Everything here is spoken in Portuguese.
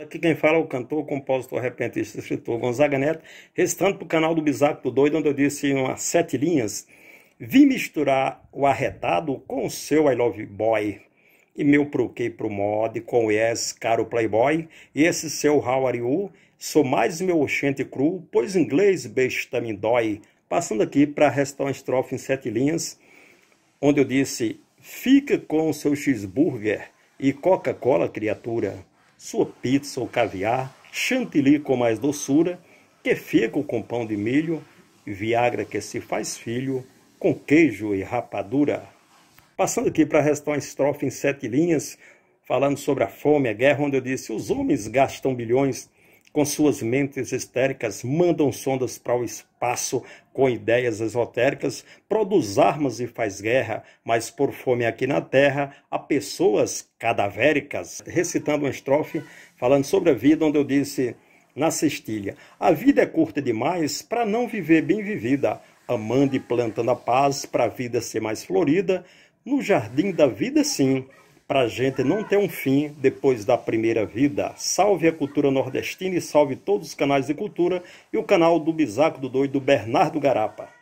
Aqui quem fala é o cantor, compositor, repentista, escritor Gonzaga Neto, restando para o canal do Bisaco do Doido, onde eu disse em umas sete linhas, vi misturar o arretado com o seu I Love Boy, e meu pro que pro mod com o Yes, caro playboy, e esse seu How Are You, sou mais meu oxente cru, pois inglês besta me dói. Passando aqui para restar uma estrofe em sete linhas, onde eu disse, fica com o seu cheeseburger e Coca-Cola, criatura, sua pizza ou caviar, chantilly com mais doçura, fica com pão de milho, viagra que se faz filho, com queijo e rapadura. Passando aqui para restar uma estrofe em sete linhas, falando sobre a fome, a guerra, onde eu disse: os homens gastam bilhões com suas mentes histéricas, mandam sondas para o espaço com ideias esotéricas, produz armas e faz guerra, mas por fome aqui na Terra há pessoas cadavéricas. Recitando uma estrofe, falando sobre a vida, onde eu disse na cestilha: A vida é curta demais para não viver bem vivida, amando e plantando a paz para a vida ser mais florida, no jardim da vida, sim para a gente não ter um fim depois da primeira vida. Salve a cultura nordestina e salve todos os canais de cultura e o canal do Bisaco do Doido Bernardo Garapa.